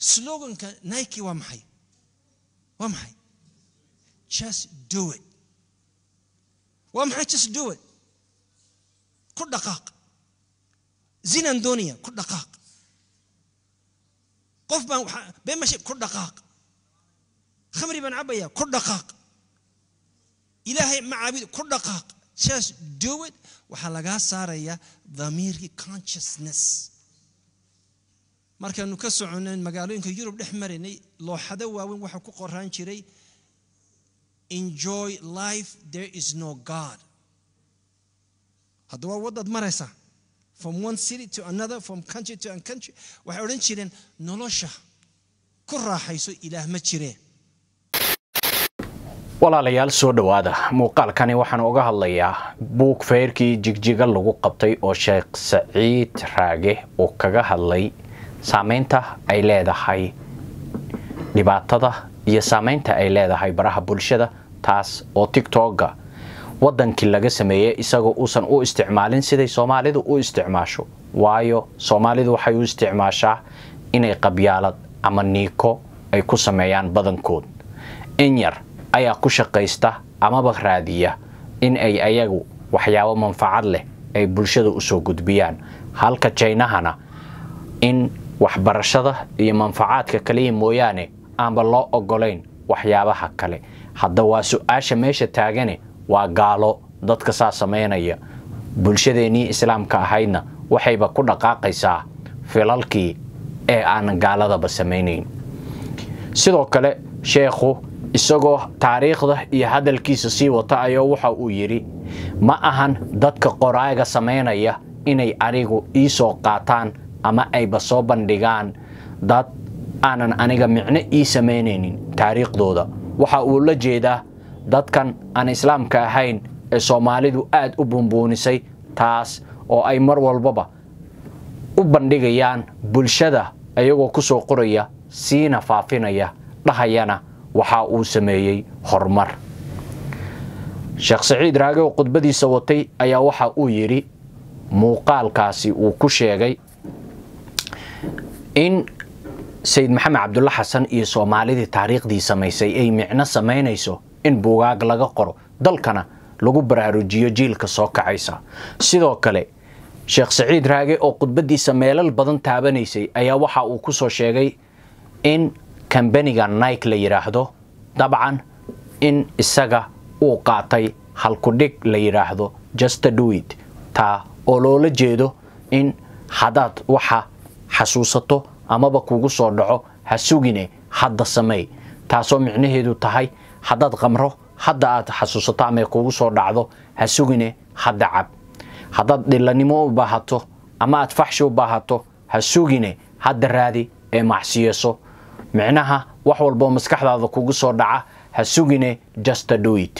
sloganka nike waa maxay waa maxay just do it waa maxay just do it ku dhaqaaq zinaan doonaya ku dhaqaaq qof baan been baan ku dhaqaaq khamri baan cabaya ku dhaqaaq ilaahay ma caabid ku dhaqaaq just do it waxaa lagaa saarayaa damiirkii consciousness markaanu ka soconay magaalooyinka yurub dhex marinay looxado waaweyn waxaa ku qoraan jiray enjoy life there is no god haddaba wadaad maraysa from one city to another from country to country waxay odhan jireen nolosha ku raaxayso ilaah ma jireen walaalayaal soo dhowaada muuqaalkani waxaan uga hadlayaa buug feerkii jigjiga lagu qabtay oo sheekh saciid raage uu kaga hadlay saamaynta ay leedahay dhibaatada iyo saamaynta ay leedahay baraha bulshada taas oo tictogga waddankii laga sameeyey isagoo uusan u isticmaalin siday soomaalidu u isticmaasho waayo soomaalidu waxay u isticmaashaa inay qabyaalad ama niiko ay ku sameeyaan badankood in yar ayaa ku shaqaysta amaba raadiya in ay ayagu waxyaabo manfacad leh ay bulshada usoo gudbiyaan halka jaynahana in waxbarashada iyo manfacaadka kaliya mooyaane aanba loo ogolayn waxyaabaha kale hadda waa su-aasha meesha taagane waa gaalo dadka saa samaynaya bulshadeennii islaamka ahaydna waxayba ku dhaqaaqaysaa filalkii ee aanan gaaladaba samaynayn sidoo kale sheekhu isagoo taariikhda iyo hadalkiisa sii wata ayaa waxa uu yidhi ma ahan dadka qoraaga samaynaya inay anigu ii soo qaataan ama ayba soo bandhigaan dad aanan aniga micno ii samaynaynin taariikhdooda waxa uu la jeedaa dadkan aan islaamka ahayn ee soomaalidu aad u buunbuunisay taas oo ay mar walbaba u bandhigayaan bulshada ayagoo ku soo qoraya siina faafinaya dhahayana waxa uu sameeyey horumar sheekh siciid raage oo khudbadiisa watay ayaa waxa uu yidhi muuqaalkaasi uu ku sheegay in sayid maxamed cabdulla xasan iyo soomaalidii taariikhdii samaysay ay micno samaynayso in buugaag laga qoro dalkana lagu baraarujiyo jiilka soo kacaysa sidoo kale sheekh saciid raage oo khudbadiisa meelal badan taabanaysay ayaa waxa uu ku soo sheegay in kambaniga nike la yidhaahdo dabcan in isaga uu qaatay halkudhig la yidhaahdo justa duwid taa oo loola jeedo in hadaad waxa xasuusato amaba kugu soo dhaco ha sugine hadda samey taasoo micnaheedu tahay haddaad qamro hadda aad xasuusato ama kugu soo dhacdo ha sugine hadda cab haddaad dhillanimo u baahato ama aad faxshi u baahato ha sugine hadda raadi ee macsiyeso micnaha wax walboo maskaxdaada kugu soo dhaca ha sugine justdoit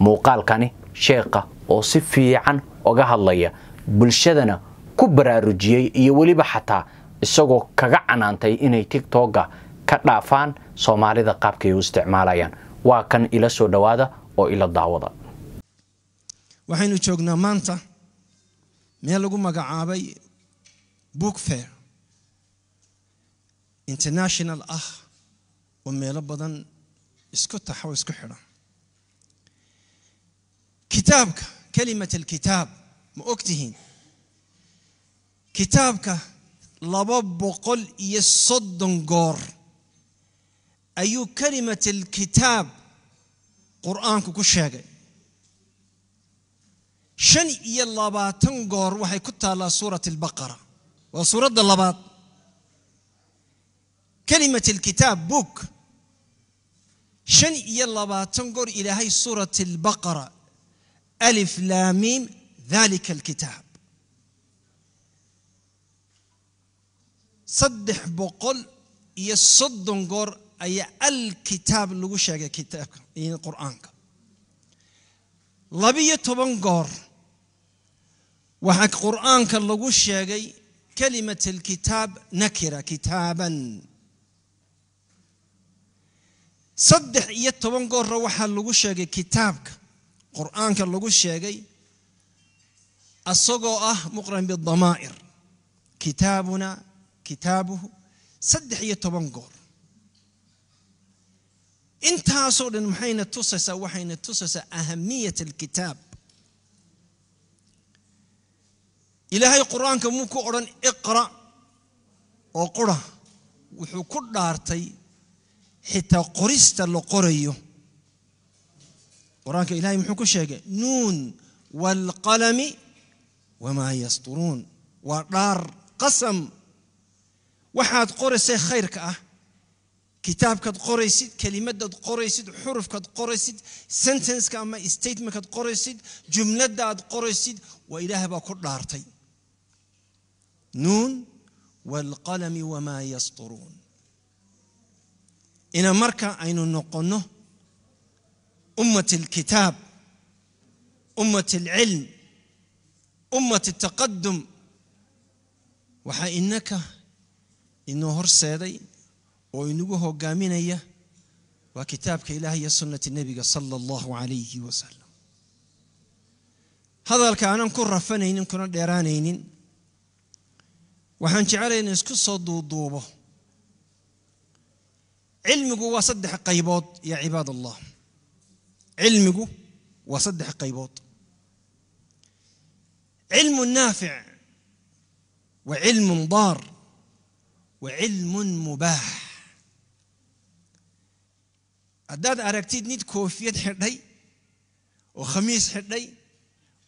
muuqaalkani sheekha oo si fiican oga hadlaya bulshadana ku baraarujiyey iyo weliba xataa isagoo kaga canaantay inay tigtogga ka dhaafaan soomaalida qaabkay u isticmaalayaan waa kan ila soo dhowaada oo ila daawada waxaynu joognaa maanta meel lagu magacaabay book fair international ah oo meelo badan isku taxa oo isku xidha kitaabka kalimat alkitaab ma og tihiin kitaabka laba boqol iyo soddon goor ayuu kalimat alkitaab qur'aanku ku sheegay shan iyo labaatan goor waxay ku taallaa suurat albaqara waa suuradda labaad kalimat alkitaab book shan iyo labaatan goor ilaahay suurat albaqara alif laamiim dalika alkitaab saddex boqol iyo soddon goor ayaa alkitaab lagu sheegay kitaabka iyo qur-aanka labiyo toban goor waxaa qur'aanka lagu sheegay kalimat alkitaab nakira kitaaban saddex iyo toban goorna waxaa lagu sheegay kitaabka qur'aanka lagu sheegay asagoo ah muqran bidamaa'ir kitaabuna kitaabuhu saddex iyo toban goor intaasoo dhan maxayna tusaysaa waxayna tusaysaa ahamiyat alkitaab ilaahay qur-aanka muu ku odhan iqra' oo qura wuxuu ku dhaartay xitaa qorista la qorayo qur-aanka ilaahay muxuu ku sheegay nuun waalqalami wamaa yasturuun waa dhaar qasam waxaad qoraysay khayrka ah kitaabkaad qoraysid kelimadaad qoraysid xurufkaad qoraysid sentenceka ama statementkaad qoraysid jumlada jumladaad qoraysid waa ilaahay baa ku dhaartay nuun waalqalami wamaa yasturuun ina marka aynu noqonno ummat alkitaab ummat alcilm ummat altaqadum waxaa inaka inoo horseeday oo inagu hogaaminaya waa kitaabka ilaah iyo sunnati nebiga sala allahu calayhi wasalam hadalka aanan ku rafanaynin kuna dheeraanaynin waxaan jecelay in isku soo duuduubo cilmigu waa saddex qaybood yaa cibaad allah cilmigu waa saddex qaybood cilmu naafic wa cilmun daar وعلم مباح أداد أركتيد نيت كوفيت حردي وخميس حردي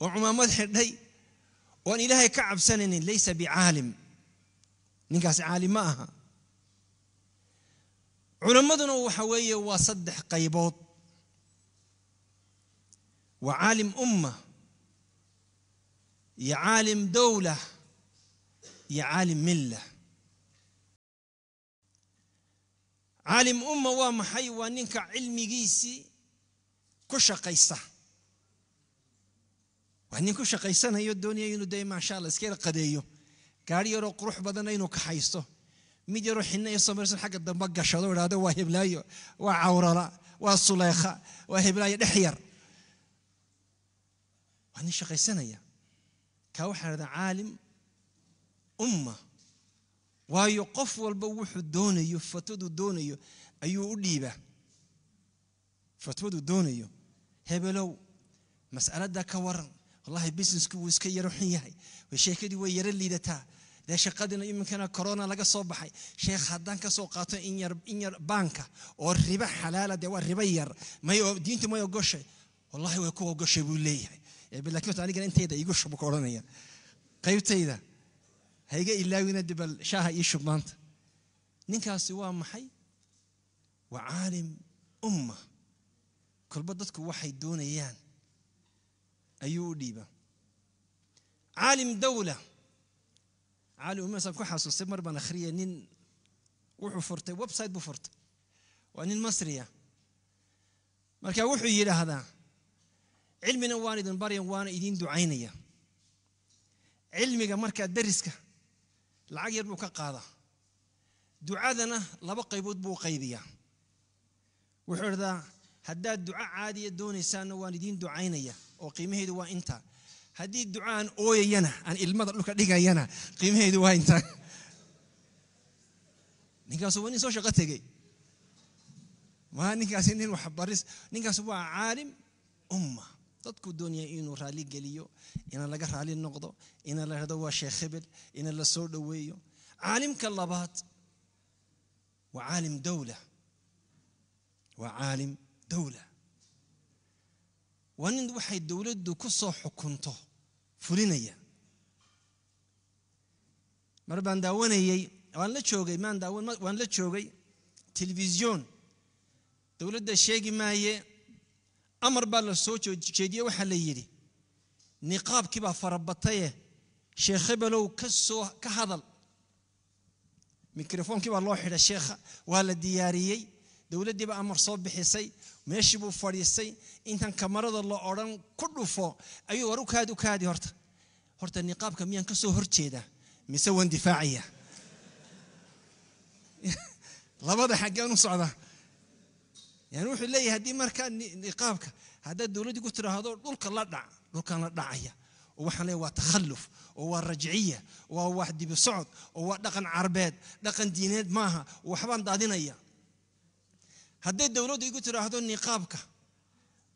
وعمامات حردي وأن إلهي كعب سنن ليس بعالم نكاس عالم ماها علمدنا وحوية وصدح قيبوط وعالم أمة يعالم دولة يعالم مله caalim umma waa maxay waa ninka cilmigiisii ku shaqaysta waa nin ku shaqaysanayo doonaya inuu dee maasha alla iska yar qadeeyo gaari yaroo qurux badanna inuu ka haysto mid yaroo xinna iyo samarsan xagga dambe gashado idhahdo waa heblaayo waa cawrala waa suleykha waa heblaayo dhex yar waa nin shaqaysanaya kaa waxaa dhahdaa caalim umma waayo qof walba wuxuu doonayo fatwadu doonayo ayuu u dhiibaa fatwadu doonayo hebelow masalada ka waran wallahi businesku wuu iska yaro xun yahay sheekadii way yaro liidataa dee shaqadina iminkana corona laga soo baxay sheekh haddaan ka soo qaato in yar baanka oo ribo xalaala dee waa ribo yar diintu may ogoshay wallahi way ku ogoshay buu leeyahay laakiin anigana intayda igu shub odhanaya qaybtayda hayga ilaawina dibal shaaha ii shub maanta ninkaasi waa maxay waa caalim umma kolba dadku waxay doonayaan ayuu u dhiibaa caalim dowla caalim umma saan ku xasuustay mar baan akhriya nin wuxuu furtay website buu furtay waa nin masriya marka wuxuu yidhaahdaa cilmina waan idin baryan waana idiin ducaynaya cilmiga markaa dariska lacag yar buu ka qaadaa ducadana laba qaybood buu qaybiyaa wuxuu idhahdaa haddaad duco caadiya doonaysaanna waan idiin ducaynaya oo qiimaheedu waa inta haddii duco aan ooyayana aan ilmada dhulka dhigayana qiimaheedu waa intaa ninkaasu waa nin soo shaqo tegey ma ninkaasi nin waxbaris ninkaasu waa caalim umma dadkuu doonaya inuu raalli geliyo ina laga raalli noqdo ina la hado waa sheekh hebel ina lasoo dhoweeyo caalimka labaad waa caalim dowla waa caalim dowla waa nin waxay dowladdu ku soo xukunto fulinaya mar baan daawanayey waan la joogay maan waan la joogay telefisyon dowladda sheegi maaye amar baa la soo jeediye waxaa la yidhi niqaabkiibaa farabataye sheekh hebelow kasoo ka hadal mikrofonkii baa loo xidhay sheekha waa la diyaariyey dowladdiiba amar soo bixisay meeshii buu fadhiisay intan kamarada la odhan ku dhufo ayuu war u kaadi u kaadi horta horta niqaabka miyaan ka soo horjeedaa mise waan difaacaya labada xaggeen u socdaa yani wuxuu leeyahay haddii markaa niqaabka haddaad dowladdii ku tidhaahdo dhulka la dhac dhulkan la dhacaya oo waxaan leeyahy waa takhalluf oo waa rajciya oo waa wax dibi socod oo waa dhaqan carbeed dhaqan diineed maaha waxbaan daadinaya hadday dowladdu igu tidhaahdo niqaabka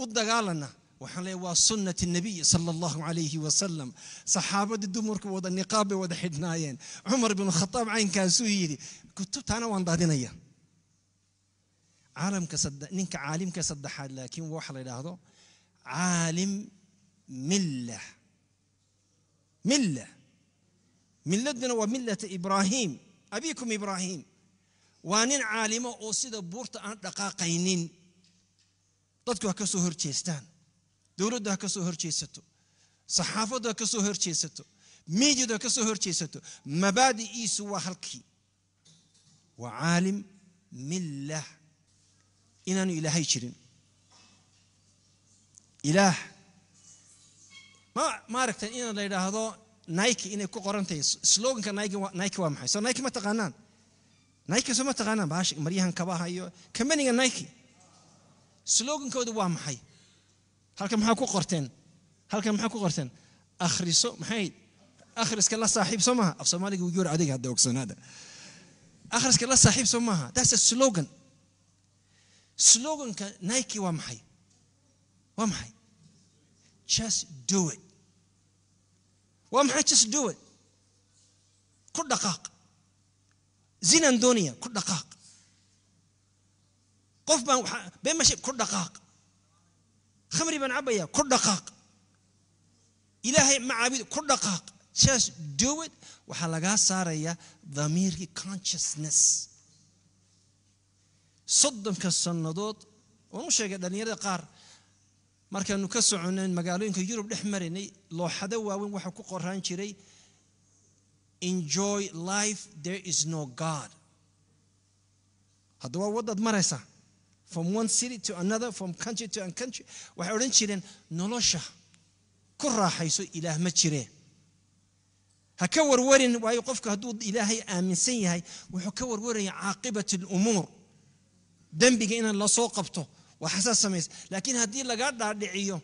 u dagaalana waxaan leeyahy waa sunnati nabiy sala allahu calayhi wasalam saxaabadii dumarku wada niqaabbay wada xidhnaayeen cumar binu khataab caynkaasuu yidhi kutubtaana waan daadinaya ninka caalimka saddexaad laakiin waxa la yidhaahdo caalim milla milla milladuna waa millata ibraahim abiikum ibraahim waa nin caalimo oo sida buurta aan dhaqaaqaynin dadku ha ka soo horjeestaan dowladdu ha ka soo hor jeesato saxaafaddu ha ka soo hor jeesato miidiyadu ha ka soo hor jeesato mabaadi'iisu waa halkii waa caalim millah inaanu ilaahay jirin ilaah maaragtay in la yidhaahdo nike inay ku qorantahay sloganka nike waa maxay so nike ma taqaanaan nike soo ma taqaanaan bahash maryahan kabaha iyo kambaniga nike slogankooda waa maxay halkan maxaa ku qorteen halkan maxaa ku qorteen akhriso maxay akhriska la saaxiib soo maaha af soomaaliga wujuur adiga hadda ogsanaada akhriska la saaxiib soo maaha that's a slogan sloganka nike waa maxay waa maxay just do it waa maxay just do it ku dhaqaaq zinaan doonaya ku dhaqaaq qof baan been baan ku dhaqaaq khamri baan cabaya ku dhaqaaq ilaahay ma caabid ku dhaqaaq just do it waxaa lagaa saarayaa damiirkii consciousness soddonka sannadood waan u sheegay dhallinyarada qaar markaanu ka soconayn magaalooyinka yurub dhex marinay looxado waaweyn waxaa ku qoraan jiray enjoy life there is no god haddaba waddaad maraysaa from one city to another from country to country waxay odhan jireen nolosha ku raaxayso ilaah ma jiree ha ka warwarin waayo qofku hadduu ilaahay aaminsan yahay wuxuu ka warwaraya caaqibatu lumuur dembiga inaan lasoo qabto waxaasaa samaysa laakiin haddii lagaa dhaadhiciyo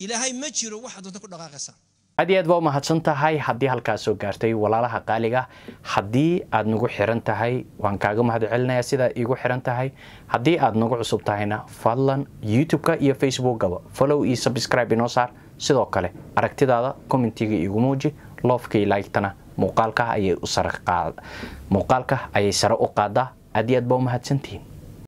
ilaahay ma jiro waxaa doonta ku dhaqaaqaysaa aad iyo aad waa u mahadsan tahay haddii halkaas soo gaartay walaalaha qaaliga haddii aad nagu xiran tahay waan kaaga mahad sidaa iigu xiran tahay haddii aad nagu cusub tahayna fadlan youtube-ka iyo facebookgaba follow iyo subscribe inoo saar sidoo kale aragtidaada commentiga iigu muuji loofka iyo laygtana muuqaalka ayay sare u qaadaa aad iyo aad baa u mahadsantihiin